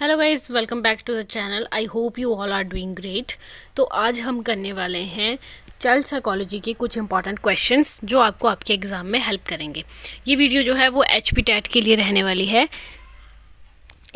hello guys welcome back to the channel I hope you all are doing great तो आज हम करने वाले हैं चाइल्ड साइकोलॉजी के कुछ इंपॉर्टेंट क्वेश्चंस जो आपको आपके एग्ज़ाम में हेल्प करेंगे ये वीडियो जो है वो एच पी टैट के लिए रहने वाली है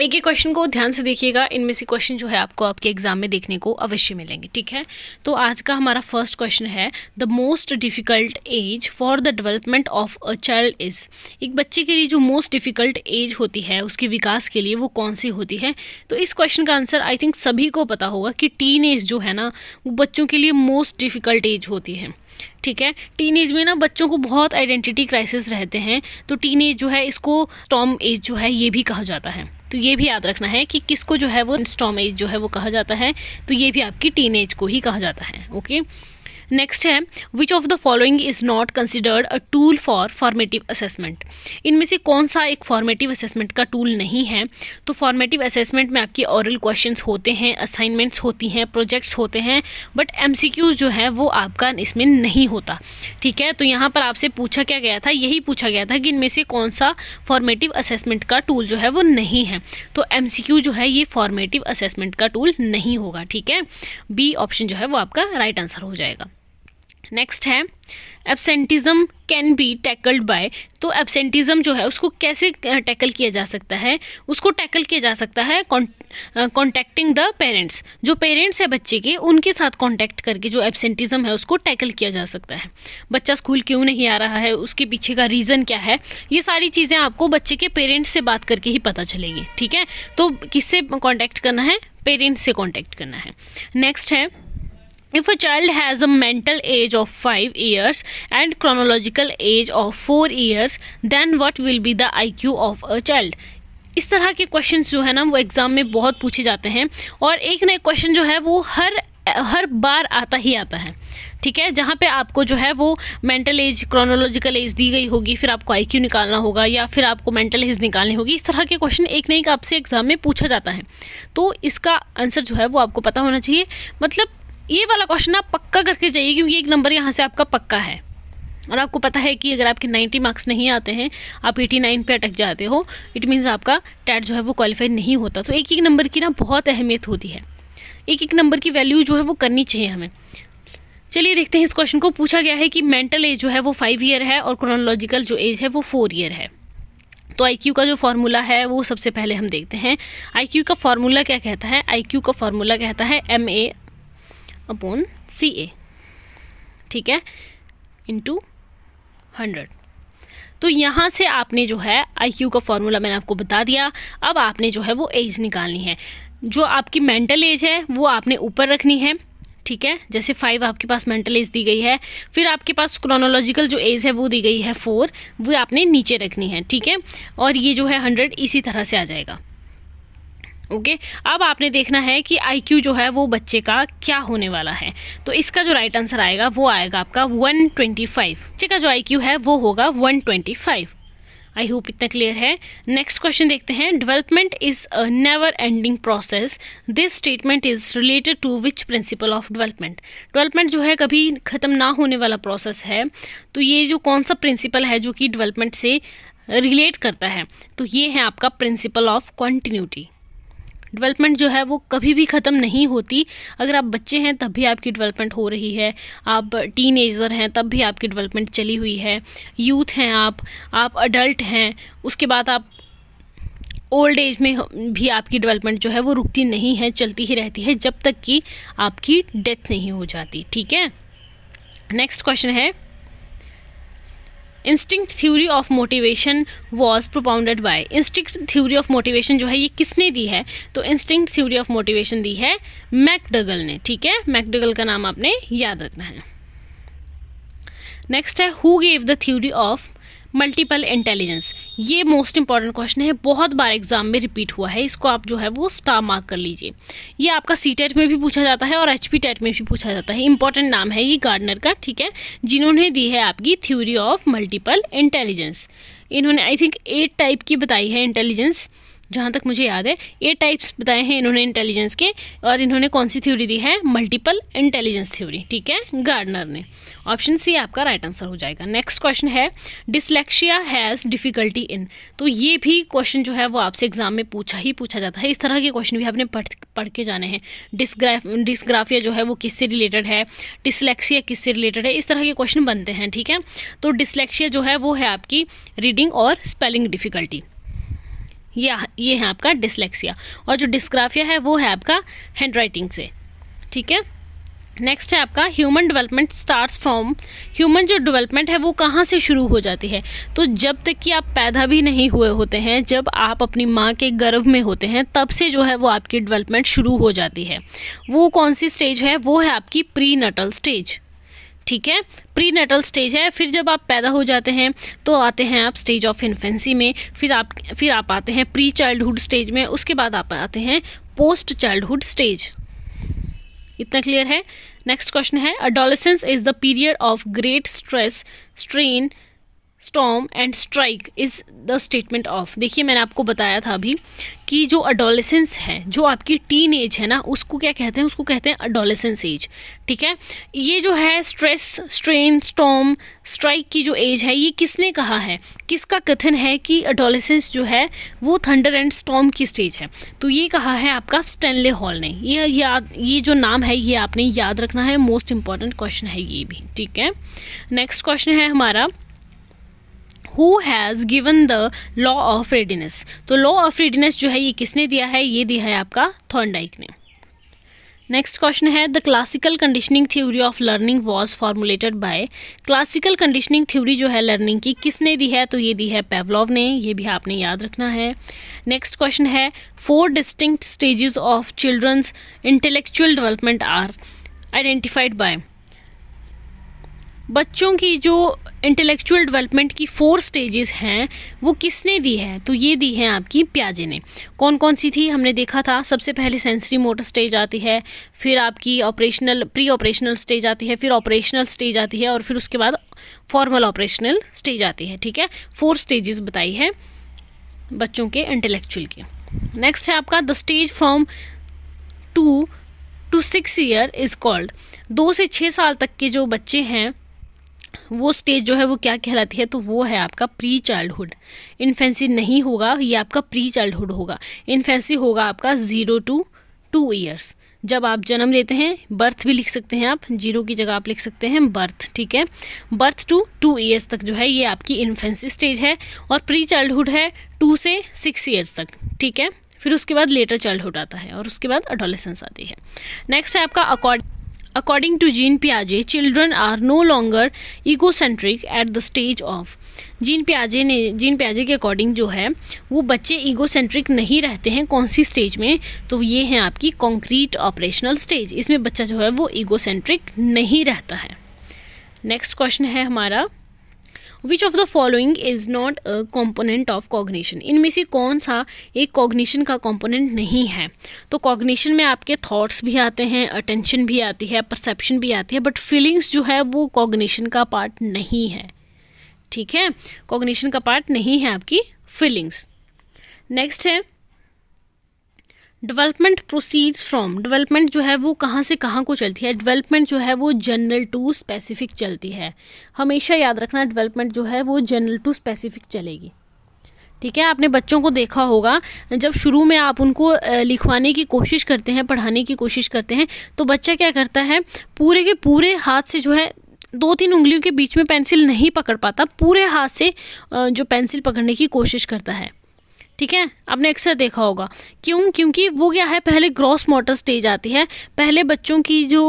एक एक क्वेश्चन को ध्यान से देखिएगा इनमें से क्वेश्चन जो है आपको आपके एग्जाम में देखने को अवश्य मिलेंगे ठीक है तो आज का हमारा फर्स्ट क्वेश्चन है the most difficult age for the development of a child is एक बच्चे के लिए जो मोस्ट डिफ़िकल्ट एज होती है उसके विकास के लिए वो कौन सी होती है तो इस क्वेश्चन का आंसर आई थिंक सभी को पता होगा कि टीन एज जो है ना वो बच्चों के लिए मोस्ट डिफ़िकल्ट एज होती है ठीक है टीन एज में ना बच्चों को बहुत आइडेंटिटी क्राइसिस रहते हैं तो टीन एज जो है इसको टॉम एज जो है ये भी कहा जाता है तो ये भी याद रखना है कि किसको जो है वो स्टॉमेज जो है वो कहा जाता है तो ये भी आपकी टीन को ही कहा जाता है ओके नेक्स्ट है which of the following is not considered a tool for formative assessment इनमें से कौन सा एक फॉर्मेटिव असेसमेंट का टूल नहीं है तो फॉर्मेटिव असेसमेंट में आपके ऑरल क्वेश्चंस होते हैं असाइनमेंट्स होती हैं प्रोजेक्ट्स होते हैं बट एम जो है वो आपका इसमें नहीं होता ठीक है तो यहाँ पर आपसे पूछा क्या गया था यही पूछा गया था कि इनमें से कौन सा फॉर्मेटिव असेसमेंट का टूल जो है वो नहीं है तो एम जो है ये फॉर्मेटिव असेसमेंट का टूल नहीं होगा ठीक है बी ऑप्शन जो है वो आपका राइट आंसर हो जाएगा नेक्स्ट है absenteeism can be tackled by तो एबसेंटिज़म जो है उसको कैसे टैकल किया जा सकता है उसको टैकल किया जा सकता है कॉन्टैक्टिंग द पेरेंट्स जो पेरेंट्स हैं बच्चे के उनके साथ कॉन्टैक्ट करके जो एबसेंटिज़म है उसको टैकल किया जा सकता है बच्चा स्कूल क्यों नहीं आ रहा है उसके पीछे का रीज़न क्या है ये सारी चीज़ें आपको बच्चे के पेरेंट्स से बात करके ही पता चलेगी ठीक है तो किससे कॉन्टैक्ट करना है पेरेंट्स से कॉन्टैक्ट करना है नेक्स्ट है if a child has a mental age of 5 years and chronological age of 4 years then what will be the iq of a child इस तरह के क्वेश्चन जो है ना वो एग्ज़ाम में बहुत पूछे जाते हैं और एक नए क्वेश्चन जो है वो हर हर बार आता ही आता है ठीक है जहाँ पे आपको जो है वो मेंटल एज क्रोनोलॉजिकल एज दी गई होगी फिर आपको आईक्यू निकालना होगा या फिर आपको मेंटल एज निकालनी होगी इस तरह के क्वेश्चन एक ना एक आपसे एग्ज़ाम में पूछा जाता है तो इसका आंसर जो है वो आपको पता होना चाहिए मतलब ये वाला क्वेश्चन आप पक्का करके जाइए क्योंकि एक नंबर यहाँ से आपका पक्का है और आपको पता है कि अगर आपके 90 मार्क्स नहीं आते हैं आप 89 पर अटक जाते हो इट मीन्स आपका टैट जो है वो क्वालिफाई नहीं होता तो एक एक नंबर की ना बहुत अहमियत होती है एक एक नंबर की वैल्यू जो है वो करनी चाहिए हमें चलिए देखते हैं इस क्वेश्चन को पूछा गया है कि मेंटल एज जो है वो फाइव ईयर है और क्रोनोलॉजिकल जो एज है वो फोर ईयर है तो आई का जो फार्मूला है वो सबसे पहले हम देखते हैं आई का फार्मूला क्या कहता है आई का फार्मूला कहता है एम ए अपॉन सी ए ठीक है इंटू हंड्रेड तो यहाँ से आपने जो है क्यू का फॉर्मूला मैंने आपको बता दिया अब आपने जो है वो एज निकालनी है जो आपकी मेंटल एज है वो आपने ऊपर रखनी है ठीक है जैसे फाइव आपके पास मेंटल एज दी गई है फिर आपके पास क्रोनोलॉजिकल जो एज है वो दी गई है फोर वो आपने नीचे रखनी है ठीक है और ये जो है हंड्रेड इसी तरह से आ जाएगा ओके अब आपने देखना है कि आई जो है वो बच्चे का क्या होने वाला है तो इसका जो राइट आंसर आएगा वो आएगा आपका 125 बच्चे का जो आई है वो होगा 125 आई होप इतना क्लियर है नेक्स्ट क्वेश्चन देखते हैं development is a never ending process this statement is related to which principle of development development जो है कभी ख़त्म ना होने वाला प्रोसेस है तो ये जो कौन सा प्रिंसिपल है जो कि डेवलपमेंट से रिलेट करता है तो ये है आपका प्रिंसिपल ऑफ कॉन्टीन्यूटी डेवलपमेंट जो है वो कभी भी ख़त्म नहीं होती अगर आप बच्चे हैं तब भी आपकी डेवलपमेंट हो रही है आप टीन हैं तब भी आपकी डेवलपमेंट चली हुई है यूथ हैं आप आप अडल्ट हैं उसके बाद आप ओल्ड एज में भी आपकी डेवलपमेंट जो है वो रुकती नहीं है चलती ही रहती है जब तक कि आपकी डेथ नहीं हो जाती ठीक है नेक्स्ट क्वेश्चन है instinct theory of motivation was propounded by instinct theory of motivation जो है ये किसने दी है तो इंस्टिंक्ट थ्योरी ऑफ मोटिवेशन दी है मैकडगल ने ठीक है मैकडगल का नाम आपने याद रखना है नेक्स्ट है who gave the theory of multiple intelligence ये मोस्ट इंपॉर्टेंट क्वेश्चन है बहुत बार एग्जाम में रिपीट हुआ है इसको आप जो है वो स्टार मार्क कर लीजिए ये आपका सी टेट e में भी पूछा जाता है और एच पी टेट में भी पूछा जाता है इंपॉर्टेंट नाम है ये गार्डनर का ठीक है जिन्होंने दी है आपकी थ्योरी ऑफ मल्टीपल इंटेलिजेंस इन्होंने आई थिंक एट टाइप की बताई है इंटेलिजेंस जहाँ तक मुझे याद है ए टाइप्स बताए हैं इन्होंने इंटेलिजेंस के और इन्होंने कौन सी थ्योरी दी है मल्टीपल इंटेलिजेंस थ्योरी ठीक है गार्डनर ने ऑप्शन सी आपका राइट आंसर हो जाएगा नेक्स्ट क्वेश्चन है डिसलेक्शिया हैज़ डिफ़िकल्टी इन तो ये भी क्वेश्चन जो है वो आपसे एग्जाम में पूछा ही पूछा जाता है इस तरह के क्वेश्चन भी आपने पढ़ पढ़ के जाने हैं डिसग्राफ डिसग्राफिया जो है वो किससे रिलेटेड है डिसलेक्सिया किससे रिलेटेड है इस तरह के क्वेश्चन बनते हैं ठीक है तो डिसलेक्शिया जो है वो है आपकी रीडिंग और स्पेलिंग डिफ़िकल्टी या ये है आपका डिसलेक्सिया और जो डिस्क्राफिया है वो है आपका हैंड राइटिंग से ठीक है नेक्स्ट है आपका human development starts from human जो डेवलपमेंट है वो कहाँ से शुरू हो जाती है तो जब तक कि आप पैदा भी नहीं हुए होते हैं जब आप अपनी माँ के गर्भ में होते हैं तब से जो है वो आपकी डेवलपमेंट शुरू हो जाती है वो कौन सी स्टेज है वो है आपकी प्री नटल स्टेज ठीक है प्री नेटल स्टेज है फिर जब आप पैदा हो जाते हैं तो आते हैं आप स्टेज ऑफ इन्फेंसी में फिर आप फिर आप आते हैं प्री चाइल्डहुड स्टेज में उसके बाद आप आते हैं पोस्ट चाइल्डहुड स्टेज इतना क्लियर है नेक्स्ट क्वेश्चन है adolescence is the period of great stress strain storm and strike is the statement of देखिए मैंने आपको बताया था अभी कि जो अडोलेसेंस है जो आपकी टीन एज है ना उसको क्या कहते हैं उसको कहते हैं अडोलेसेंस एज ठीक है ये जो है स्ट्रेस स्ट्रेन स्टॉम स्ट्राइक की जो एज है ये किसने कहा है किसका कथन है कि अडोलेसेंस जो है वो थंडर एंड स्टॉम की स्टेज है तो ये कहा है आपका स्टेनले हॉल ने ये याद ये जो नाम है ये आपने याद रखना है मोस्ट इंपॉर्टेंट क्वेश्चन है ये भी ठीक है नेक्स्ट क्वेश्चन है हमारा who has given the law of readiness तो लॉ ऑफ रेडीनेस जो है ये किसने दिया है ये दिया है आपका थॉर्नडाइक ने नेक्स्ट क्वेश्चन है the classical conditioning theory of learning was formulated by classical conditioning theory जो है लर्निंग की किसने दी है तो ये दी है पेवलॉव ने ये भी आपने याद रखना है नेक्स्ट क्वेश्चन है four distinct stages of children's intellectual development are identified by बच्चों की जो इंटेलेक्चुअल डेवलपमेंट की फोर स्टेजेस हैं वो किसने दी है तो ये दी है आपकी प्याजे ने कौन कौन सी थी हमने देखा था सबसे पहले सेंसरी मोटर स्टेज आती है फिर आपकी ऑपरेशनल प्री ऑपरेशनल स्टेज आती है फिर ऑपरेशनल स्टेज आती है और फिर उसके बाद फॉर्मल ऑपरेशनल स्टेज आती है ठीक है फोर स्टेजेस बताई है बच्चों के इंटेलेक्चुअल के नेक्स्ट है आपका the stage from to two six year is called दो से छः साल तक के जो बच्चे हैं वो स्टेज जो है वो क्या कहलाती है तो वो है आपका प्री चाइल्डहुड इन्फेंसी नहीं होगा ये आपका प्री चाइल्डहुड होगा इन्फेंसी होगा आपका ज़ीरो टू टू ईयर्स जब आप जन्म लेते हैं बर्थ भी लिख सकते हैं आप जीरो की जगह आप लिख सकते हैं बर्थ ठीक है बर्थ टू टू ईयर्स तक जो है ये आपकी इन्फेंसी स्टेज है और प्री चाइल्डहुड है टू से सिक्स ईयर्स तक ठीक है फिर उसके बाद लेटर चाइल्डहुड आता है और उसके बाद अडोलेसेंस आती है नेक्स्ट है आपका according according to gene प्याजे children are no longer egocentric at the stage of gene प्याजे ने जीन प्याजे के अकॉर्डिंग जो है वो बच्चे ईगोसेंट्रिक नहीं रहते हैं कौन सी स्टेज में तो ये है आपकी कॉन्क्रीट ऑपरेशनल स्टेज इसमें बच्चा जो है वो ईगोसेंट्रिक नहीं रहता है नेक्स्ट क्वेश्चन है हमारा which of the following is not a component of cognition इनमें से कौन सा एक कॉग्निशन का कॉम्पोनेंट नहीं है तो कॉग्निशन में आपके थाट्स भी आते हैं अटेंशन भी आती है परसेप्शन भी आती है बट फीलिंग्स जो है वो कॉग्निशन का पार्ट नहीं है ठीक है कॉग्निशन का पार्ट नहीं है आपकी फीलिंग्स नेक्स्ट है डेवलपमेंट प्रोसीड फ्रॉम डेवलपमेंट जो है वो कहाँ से कहाँ को चलती है डेवलपमेंट जो है वो जनरल टू स्पेसिफिक चलती है हमेशा याद रखना डेवलपमेंट जो है वो जनरल टू स्पेसिफिक चलेगी ठीक है आपने बच्चों को देखा होगा जब शुरू में आप उनको लिखवाने की कोशिश करते हैं पढ़ाने की कोशिश करते हैं तो बच्चा क्या करता है पूरे के पूरे हाथ से जो है दो तीन उंगलियों के बीच में पेंसिल नहीं पकड़ पाता पूरे हाथ से जो पेंसिल पकड़ने की कोशिश करता है ठीक है आपने अक्सर देखा होगा क्यों क्योंकि वो क्या है पहले ग्रॉस मोटर स्टेज आती है पहले बच्चों की जो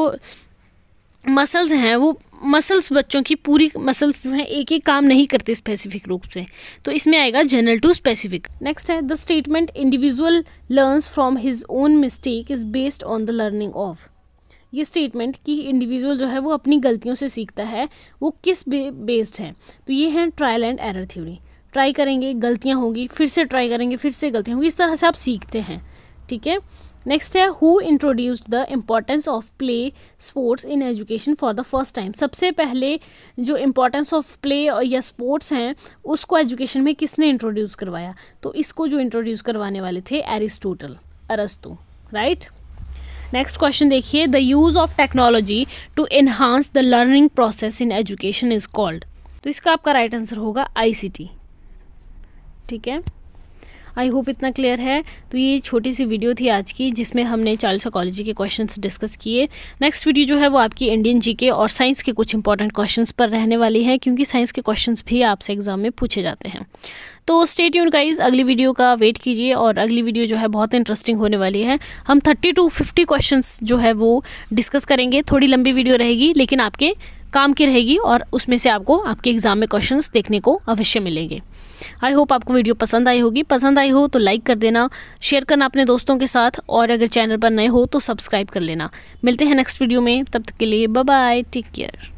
मसल्स हैं वो मसल्स बच्चों की पूरी मसल्स जो है एक ही काम नहीं करते स्पेसिफिक रूप से तो इसमें आएगा जनरल टू स्पेसिफिक नेक्स्ट है the statement individual learns from his own mistake is based on the learning of ये स्टेटमेंट कि इंडिविजुअल जो है वो अपनी गलतियों से सीखता है वो किस बे बेस्ड है तो ये है trial and error theory try करेंगे गलतियाँ होंगी फिर से ट्राई करेंगे फिर से गलतियाँ होंगी इस तरह से आप सीखते हैं ठीक है नेक्स्ट है who introduce the importance of play sports in education for the first time सबसे पहले जो इम्पॉर्टेंस ऑफ प्ले या स्पोर्ट्स हैं उसको एजुकेशन में किसने इंट्रोड्यूस करवाया तो इसको जो इंट्रोड्यूस करवाने वाले थे एरिस्टोटल अरस्तु राइट नेक्स्ट क्वेश्चन देखिए the use of technology to enhance the learning process in education is called तो इसका आपका राइट right आंसर होगा टी ठीक है आई होप इतना क्लियर है तो ये छोटी सी वीडियो थी आज की जिसमें हमने चाइल्ड साइकोलॉजी के क्वेश्चंस डिस्कस किए नेक्स्ट वीडियो जो है वो आपकी इंडियन जीके और साइंस के कुछ इंपॉर्टेंट क्वेश्चंस पर रहने वाली है क्योंकि साइंस के क्वेश्चंस भी आपसे एग्जाम में पूछे जाते हैं तो स्टेट यून गाइज अगली वीडियो का वेट कीजिए और अगली वीडियो जो है बहुत इंटरेस्टिंग होने वाली है हम थर्टी टू फिफ्टी क्वेश्चन जो है वो डिस्कस करेंगे थोड़ी लंबी वीडियो रहेगी लेकिन आपके काम की रहेगी और उसमें से आपको आपके एग्जाम में क्वेश्चन देखने को अवश्य मिलेंगे आई होप आपको वीडियो पसंद आई होगी पसंद आई हो तो लाइक कर देना शेयर करना अपने दोस्तों के साथ और अगर चैनल पर नए हो तो सब्सक्राइब कर लेना मिलते हैं नेक्स्ट वीडियो में तब तक के लिए बाय टेक केयर